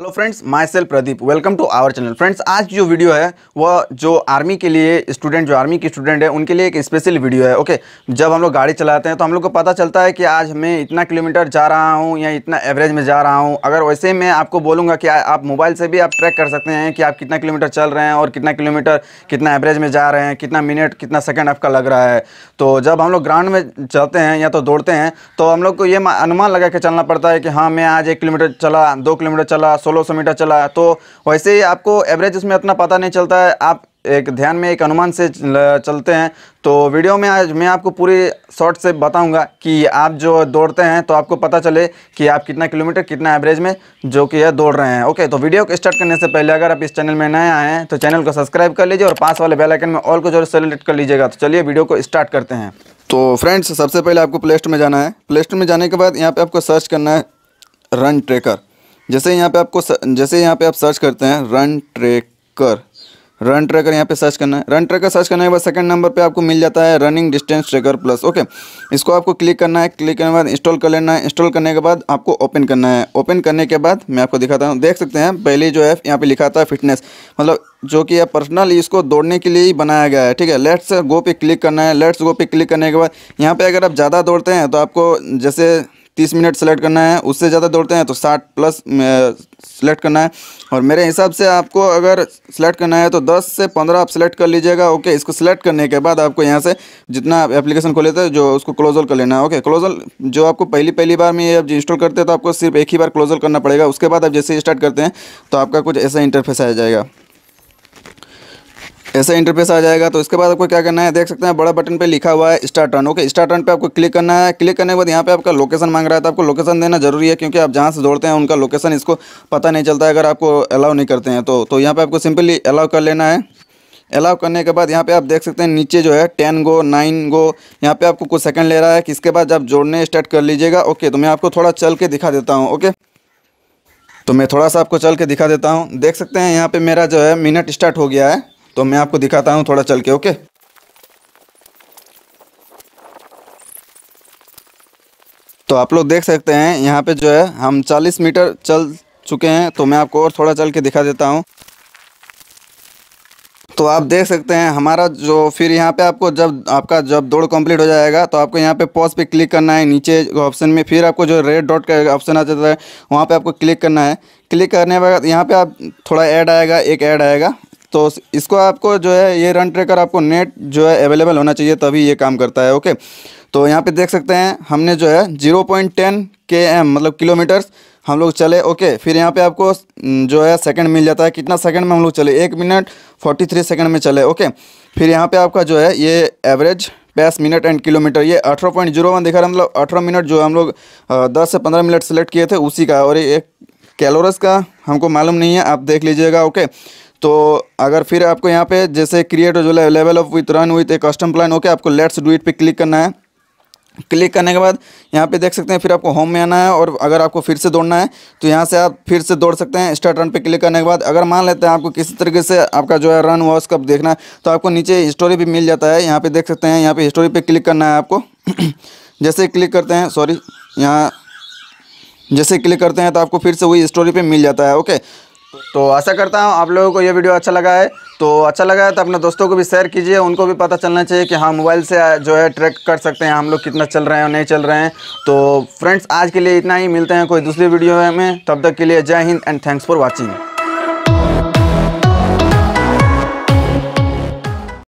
hello friends my self Pradeep welcome to our channel friends आज जो video है वह जो आर्मी के लिए स्टूडेंट जो आर्मी के स्टूडेंट है उनके लिए एक स्पेशल वीडियो है ओके जब हम लोग गाड़ी चलाते हैं तो हम लोग को पता चलता है कि आज मैं इतना किलोमीटर जा रहा हूँ या इतना एवरेज में जा रहा हूँ अगर वैसे मैं आपको बोलूँगा कि आप मोबाइल से भी आप ट्रैक कर सकते हैं कि आप कितना किलोमीटर चल रहे हैं और कितना किलोमीटर कितना एवरेज में जा रहे हैं कितना मिनट कितना सेकेंड आपका लग रहा है तो जब हम लोग ग्राउंड में चलते हैं या तो दौड़ते हैं तो हम लोग को ये अनुमान लगा के चलना पड़ता है कि हाँ मैं आज एक किलोमीटर चला दो किलोमीटर चला सोलह सौ मीटर चला तो वैसे ही आपको एवरेज उसमें इतना पता नहीं चलता है आप एक ध्यान में एक अनुमान से चलते हैं तो वीडियो में आज मैं आपको पूरी शॉर्ट से बताऊंगा कि आप जो दौड़ते हैं तो आपको पता चले कि आप कितना किलोमीटर कितना एवरेज में जो कि यह दौड़ रहे हैं ओके तो वीडियो को स्टार्ट करने से पहले अगर आप इस चैनल में नए आए हैं तो चैनल को सब्सक्राइब कर लीजिए और पास वाले बेलाइकन में ऑल को जरूर सेलेक्ट कर लीजिएगा तो चलिए वीडियो को स्टार्ट करते हैं तो फ्रेंड्स सबसे पहले आपको प्ले स्टोर में जाना है प्ले स्टोर में जाने के बाद यहाँ पर आपको सर्च करना है रन ट्रेकर जैसे यहाँ पे आपको जैसे यहाँ पे आप सर्च करते हैं रन ट्रेकर रन ट्रेकर यहाँ पे सर्च करना है रन ट्रेकर सर्च करने के बाद सेकंड नंबर पे आपको मिल जाता है running distance tracker plus okay इसको आपको क्लिक करना है क्लिक करने के बाद इंस्टॉल कर लेना है इंस्टॉल करने के बाद आपको ओपन करना है ओपन करने के बाद मैं आपको दिखाता हूँ देख सकते हैं पहले जो है यहाँ पे लिखा था फिटनेस मतलब जो कि आप पर्सनल इसको दौड़ने के लिए ही बनाया गया है ठीक है लेट्स गो पे क्लिक करना है लेट्स गो पे क्लिक करने के बाद यहाँ पर अगर आप ज़्यादा दौड़ते हैं तो आपको जैसे तीस मिनट सेलेक्ट करना है उससे ज़्यादा दौड़ते हैं तो साठ प्लस सेलेक्ट करना है और मेरे हिसाब से आपको अगर सेलेक्ट करना है तो दस से पंद्रह आप सेलेक्ट कर लीजिएगा ओके इसको सेलेक्ट करने के बाद आपको यहाँ से जितना एप्लीकेशन खोले थे जो उसको क्लोजल कर लेना है ओके क्लोजल जो आपको पहली पहली बार में ये आप इंस्टॉल करते हैं तो आपको सिर्फ एक ही बार क्लोजल करना पड़ेगा उसके बाद आप जैसे स्टार्ट करते हैं तो आपका कुछ ऐसा इंटरफेस आ जाएगा ऐसा इंटरफेस आ जाएगा तो इसके बाद आपको क्या करना है देख सकते हैं बड़ा बटन पे लिखा हुआ है start run okay start run पे आपको क्लिक करना है क्लिक करने के बाद यहाँ पे आपका लोकेशन मांग रहा है तो आपको लोकेशन देना जरूरी है क्योंकि आप जहाँ से दौड़ते हैं उनका लोकेशन इसको पता नहीं चलता है अगर आपको अलाउ नहीं करते हैं तो, तो यहाँ पर आपको सिंपली अलाउ कर लेना है अलाउ करने के बाद यहाँ पे आप देख सकते हैं नीचे जो है टेन गो नाइन गो यहाँ पे आपको कुछ सेकंड ले रहा है किसके बाद जब जोड़ने स्टार्ट कर लीजिएगा ओके तो मैं आपको थोड़ा चल के दिखा देता हूँ ओके तो मैं थोड़ा सा आपको चल के दिखा देता हूँ देख सकते हैं यहाँ पे मेरा जो है मिनट स्टार्ट हो गया है तो मैं आपको दिखाता हूँ थोड़ा चल के ओके तो आप लोग देख सकते हैं यहाँ पे जो है हम 40 मीटर चल चुके हैं तो मैं आपको और थोड़ा चल के दिखा देता हूँ तो आप देख सकते हैं हमारा जो फिर यहाँ पे आपको जब आपका जब दौड़ कंप्लीट हो जाएगा तो आपको यहाँ पे पॉज पे क्लिक करना है नीचे ऑप्शन में फिर आपको जो रेड डॉट का ऑप्शन आ जाता है वहाँ पे आपको क्लिक करना है क्लिक करने के बाद यहाँ पे आप थोड़ा ऐड आएगा एक ऐड आएगा तो इसको आपको जो है ये रन ट्रेकर आपको नेट जो है अवेलेबल होना चाहिए तभी ये काम करता है ओके तो यहाँ पे देख सकते हैं हमने जो है zero point ten K M मतलब किलोमीटर्स हम लोग चले ओके फिर यहाँ पे आपको जो है सेकंड मिल जाता है कितना सेकंड में हम लोग चले एक मिनट फोर्टी थ्री सेकेंड में चले ओके फिर यहाँ पे आपका जो है ये एवरेज पैस मिनट एंड किलोमीटर ये अठारह पॉइंट जीरो वन दिखा रहा है मतलब अठारह मिनट जो हम लोग दस से पंद्रह मिनट सेलेक्ट किए थे उसी का और ये कैलोरस का हमको मालूम नहीं है आप देख लीजिएगा ओके तो अगर फिर आपको यहाँ पे जैसे क्रिएट जो level of with run with a custom plan okay आपको लेट्स डू इट पे क्लिक करना है क्लिक करने के बाद यहाँ पे देख सकते हैं फिर आपको होम में आना है और अगर आपको फिर से दौड़ना है तो यहाँ से आप फिर से दौड़ सकते हैं स्टार्ट रन पे क्लिक करने के बाद अगर मान लेते हैं आपको किसी तरीके से आपका जो है रन हुआ उसका देखना है तो आपको नीचे स्टोरी भी मिल जाता है यहाँ पे देख सकते हैं यहाँ पे स्टोरी पे क्लिक करना है आपको जैसे क्लिक करते हैं सॉरी यहाँ जैसे क्लिक करते हैं तो आपको फिर से वही स्टोरी पर मिल जाता है ओके तो आशा करता हूँ आप लोगों को ये वीडियो अच्छा लगा है तो अच्छा लगा है तो अपने दोस्तों को भी शेयर कीजिए उनको भी पता चलना चाहिए कि हाँ मोबाइल से जो है ट्रैक कर सकते हैं हम लोग कितना चल रहे हैं और नहीं चल रहे हैं तो फ्रेंड्स आज के लिए इतना ही मिलते हैं कोई दूसरी वीडियो में तब तक के लिए जय हिंद एंड थैंक्स फॉर वॉचिंग